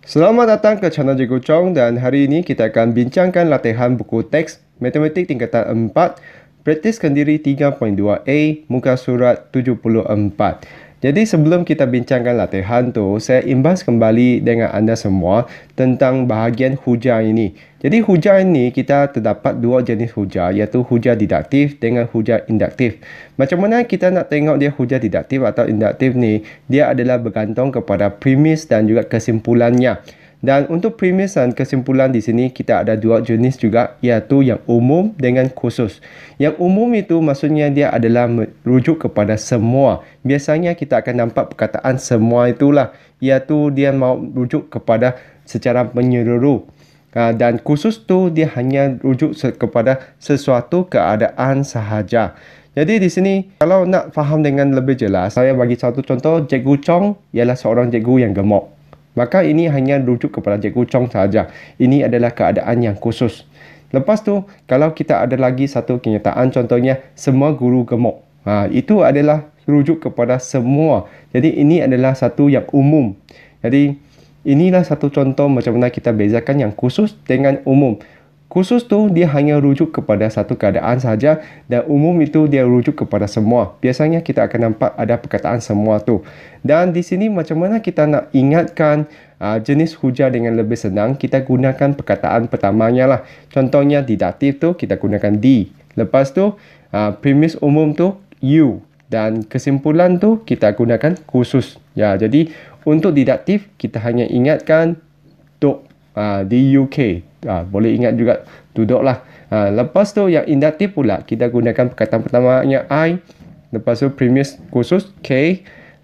Selamat datang ke channel Cikgu Chong dan hari ini kita akan bincangkan latihan buku teks Matematik Tingkatan 4 Praktis Kendiri 3.2A Muka Surat 74 jadi sebelum kita bincangkan latihan tu, saya imbas kembali dengan anda semua tentang bahagian hujan ini. Jadi hujan ini kita terdapat dua jenis hujan iaitu hujan didaktif dengan hujan induktif. Macam mana kita nak tengok dia hujan didaktif atau induktif ni, dia adalah bergantung kepada premis dan juga kesimpulannya. Dan untuk premis dan kesimpulan di sini, kita ada dua jenis juga, iaitu yang umum dengan khusus. Yang umum itu maksudnya dia adalah merujuk kepada semua. Biasanya kita akan nampak perkataan semua itulah, iaitu dia mau merujuk kepada secara menyeluruh. Ha, dan khusus tu dia hanya rujuk kepada sesuatu keadaan sahaja. Jadi di sini kalau nak faham dengan lebih jelas, saya bagi satu contoh, Jack Gu Chong ialah seorang Jack Gu yang gemuk. Maka ini hanya rujuk kepada Cikgu Chong sahaja. Ini adalah keadaan yang khusus. Lepas tu, kalau kita ada lagi satu kenyataan, contohnya semua guru gemuk. Ha, itu adalah rujuk kepada semua. Jadi ini adalah satu yang umum. Jadi inilah satu contoh macam mana kita bezakan yang khusus dengan umum. Khusus tu dia hanya rujuk kepada satu keadaan saja dan umum itu dia rujuk kepada semua. Biasanya kita akan nampak ada perkataan semua tu. Dan di sini macam mana kita nak ingatkan uh, jenis hujah dengan lebih senang? Kita gunakan perkataan pertamanya lah. Contohnya didatif tu kita gunakan di. Lepas tu uh, premis umum tu you dan kesimpulan tu kita gunakan khusus. Ya, jadi untuk didaktif kita hanya ingatkan uh, ah, UK, Uh, ah, boleh ingat juga duduk lah. Uh, lepas tu yang inductive pula, kita gunakan perkataan pertamanya I. Lepas tu premis khusus K.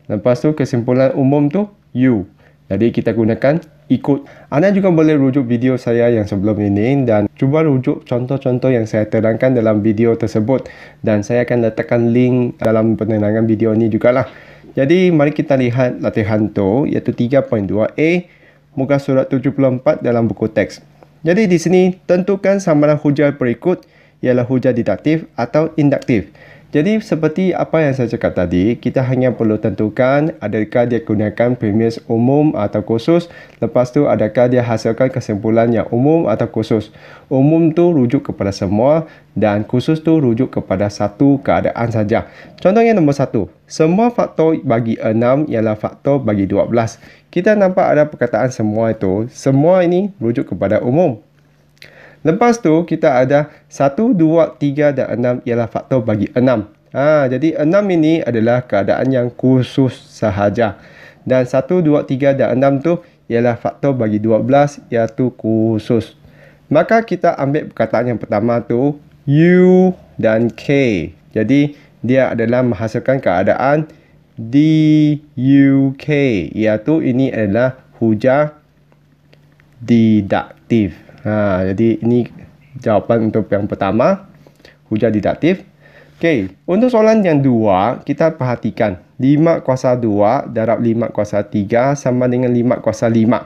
Lepas tu kesimpulan umum tu U. Jadi kita gunakan ikut. Anda juga boleh rujuk video saya yang sebelum ini dan cuba rujuk contoh-contoh yang saya terangkan dalam video tersebut. Dan saya akan letakkan link dalam penerangan video ini juga lah. Jadi mari kita lihat latihan tu iaitu 3.2A muka surat 74 dalam buku teks. Jadi di sini tentukan sambaran hujah berikut ialah hujah didaktif atau induktif. Jadi seperti apa yang saya cakap tadi, kita hanya perlu tentukan adakah dia gunakan premis umum atau khusus. Lepas tu adakah dia hasilkan kesimpulan yang umum atau khusus. Umum tu rujuk kepada semua dan khusus tu rujuk kepada satu keadaan saja. Contohnya nombor satu, semua faktor bagi enam ialah faktor bagi dua belas. Kita nampak ada perkataan semua itu, semua ini rujuk kepada umum. Lepas tu kita ada 1, 2, 3 dan 6 ialah faktor bagi 6. Ha, jadi 6 ini adalah keadaan yang khusus sahaja. Dan 1, 2, 3 dan 6 tu ialah faktor bagi 12 iaitu khusus. Maka kita ambil perkataan yang pertama tu U dan K. Jadi dia adalah menghasilkan keadaan DUK iaitu ini adalah hujah didaktif. Ha, jadi ini jawapan untuk yang pertama, hujah didaktif. Okey, untuk soalan yang dua, kita perhatikan 5 kuasa 2 darab 5 kuasa 3 sama dengan 5 kuasa 5.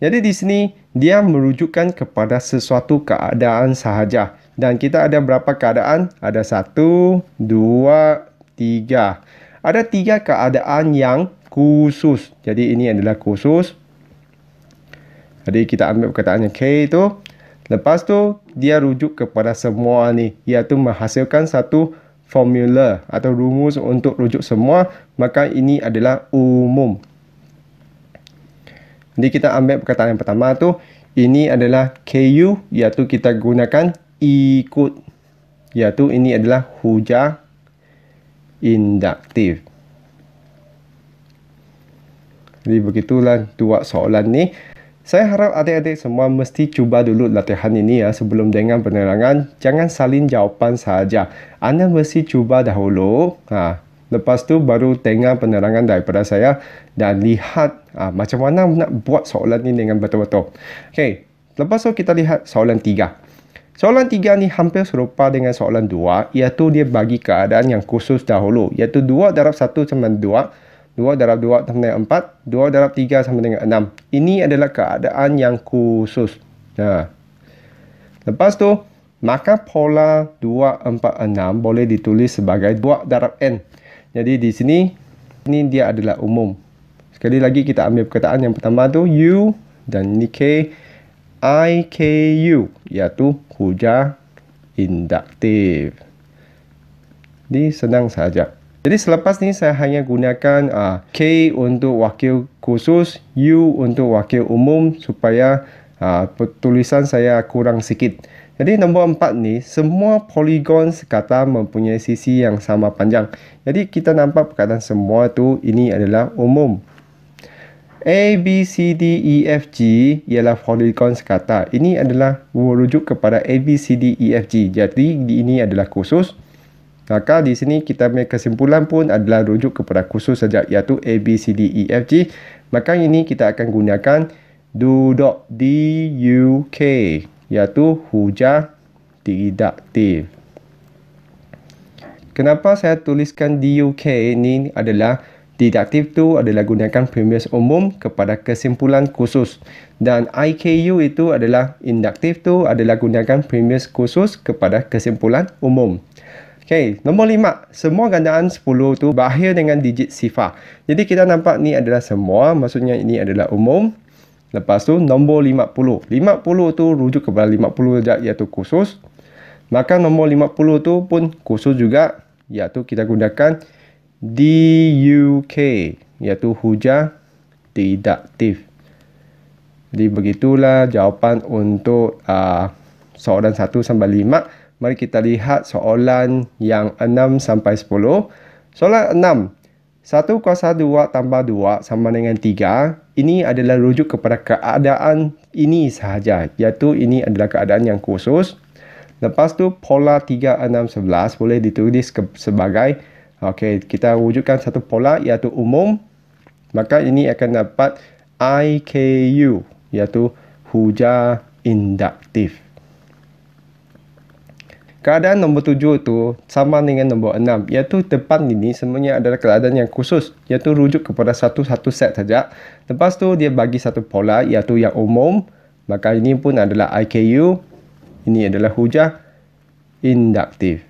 Jadi di sini dia merujukkan kepada sesuatu keadaan sahaja. Dan kita ada berapa keadaan? Ada 1, 2, 3. Ada tiga keadaan yang khusus. Jadi ini adalah khusus jadi kita ambil perkataannya K itu, Lepas tu dia rujuk kepada semua ni iaitu menghasilkan satu formula atau rumus untuk rujuk semua maka ini adalah umum. Jadi kita ambil perkataan yang pertama tu ini adalah KU iaitu kita gunakan ikut iaitu ini adalah hujah induktif. Jadi begitulah dua soalan ni. Saya harap adik-adik semua mesti cuba dulu latihan ini ya sebelum dengan penerangan. Jangan salin jawapan saja. Anda mesti cuba dahulu. Ha, lepas tu baru tengah penerangan daripada saya dan lihat ha, macam mana nak buat soalan ini dengan betul-betul. Okey, lepas tu kita lihat soalan tiga. Soalan tiga ni hampir serupa dengan soalan dua iaitu dia bagi keadaan yang khusus dahulu iaitu dua darab satu sama dua 2 darab 2 sama dengan 4, 2 darab 3 sama dengan 6. Ini adalah keadaan yang khusus. Ha. Lepas tu, maka pola 2, 4, 6 boleh ditulis sebagai 2 darab N. Jadi di sini, ini dia adalah umum. Sekali lagi kita ambil perkataan yang pertama tu U dan ini K, I, K, U, iaitu hujah induktif. Ini senang sahaja. Jadi selepas ni saya hanya gunakan uh, K untuk wakil khusus, U untuk wakil umum supaya uh, ah, tulisan saya kurang sikit. Jadi nombor empat ni, semua poligon sekata mempunyai sisi yang sama panjang. Jadi kita nampak perkataan semua tu ini adalah umum. A, B, C, D, E, F, G ialah poligon sekata. Ini adalah merujuk kepada A, B, C, D, E, F, G. Jadi ini adalah khusus. Maka di sini kita punya kesimpulan pun adalah rujuk kepada khusus saja iaitu A, B, C, D, E, F, G. Maka ini kita akan gunakan do D, U, K iaitu hujah didaktif. Kenapa saya tuliskan D U K ini adalah didaktif tu adalah gunakan premis umum kepada kesimpulan khusus dan IKU itu adalah induktif tu adalah gunakan premis khusus kepada kesimpulan umum. Okay, nombor lima. Semua gandaan sepuluh tu berakhir dengan digit sifar. Jadi kita nampak ni adalah semua. Maksudnya ini adalah umum. Lepas tu nombor lima puluh. Lima puluh tu rujuk kepada lima puluh saja iaitu khusus. Maka nombor lima puluh tu pun khusus juga. Iaitu kita gunakan DUK. Iaitu hujah didaktif. Jadi begitulah jawapan untuk uh, soalan satu sampai lima. Mari kita lihat soalan yang 6 sampai 10. Soalan 6. 1 kuasa 2 tambah 2 sama dengan 3. Ini adalah rujuk kepada keadaan ini sahaja. Iaitu ini adalah keadaan yang khusus. Lepas tu pola 3, 6, 11 boleh ditulis sebagai okay, kita wujudkan satu pola iaitu umum. Maka ini akan dapat IKU iaitu hujah induktif. Keadaan nombor tujuh tu sama dengan nombor enam iaitu depan ini semuanya adalah keadaan yang khusus iaitu rujuk kepada satu-satu set saja. Lepas tu dia bagi satu pola iaitu yang umum maka ini pun adalah IKU ini adalah hujah induktif.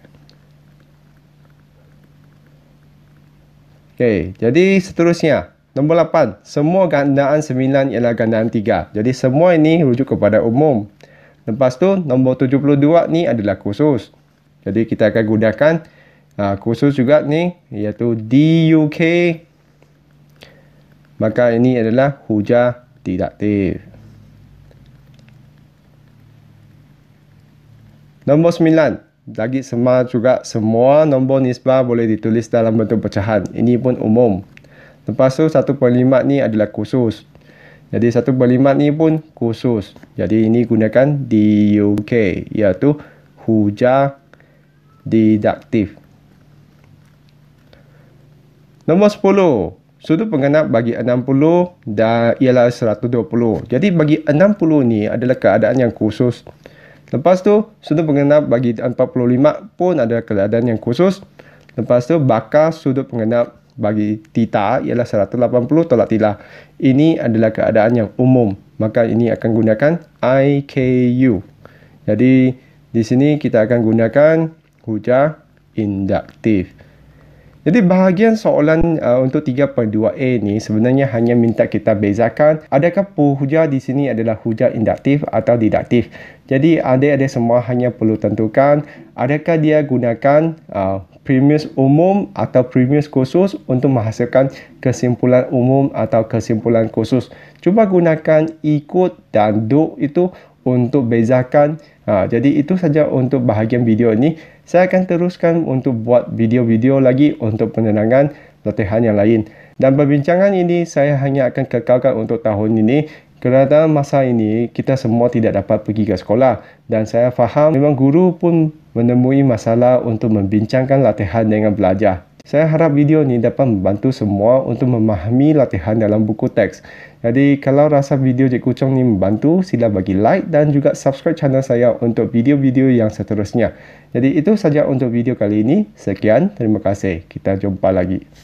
Okay, jadi seterusnya nombor lapan semua gandaan sembilan ialah gandaan tiga. Jadi semua ini rujuk kepada umum. Lepas tu nombor 72 ni adalah khusus, Jadi kita akan gunakan uh, kursus juga ni iaitu DUK. Maka ini adalah hujah didaktif. Nombor 9. Lagi semua juga semua nombor nisbah boleh ditulis dalam bentuk pecahan. Ini pun umum. Lepas tu 1.5 ni adalah khusus. Jadi 1.5 ni pun khusus. Jadi ini gunakan di UK iaitu hujah deduktif. Nombor 10. Sudut pengenap bagi 60 dan ialah 120. Jadi bagi 60 ni adalah keadaan yang khusus. Lepas tu sudut pengenap bagi 45 pun ada keadaan yang khusus. Lepas tu bakar sudut pengenap bagi tita ialah 180 tolak tila. Ini adalah keadaan yang umum. Maka ini akan gunakan IKU. Jadi di sini kita akan gunakan hujah induktif. Jadi bahagian soalan uh, untuk 3.2a ni sebenarnya hanya minta kita bezakan adakah hujah di sini adalah hujah induktif atau deduktif. Jadi ada-ada semua hanya perlu tentukan adakah dia gunakan uh, premis umum atau premis khusus untuk menghasilkan kesimpulan umum atau kesimpulan khusus. Cuba gunakan ikut dan do itu untuk bezakan. Ha, jadi itu saja untuk bahagian video ini. Saya akan teruskan untuk buat video-video lagi untuk penerangan latihan yang lain. Dan perbincangan ini saya hanya akan kekalkan untuk tahun ini kerana masa ini kita semua tidak dapat pergi ke sekolah dan saya faham memang guru pun menemui masalah untuk membincangkan latihan dengan pelajar. Saya harap video ini dapat membantu semua untuk memahami latihan dalam buku teks. Jadi kalau rasa video Cikgu Chong ini membantu, sila bagi like dan juga subscribe channel saya untuk video-video yang seterusnya. Jadi itu saja untuk video kali ini. Sekian, terima kasih. Kita jumpa lagi.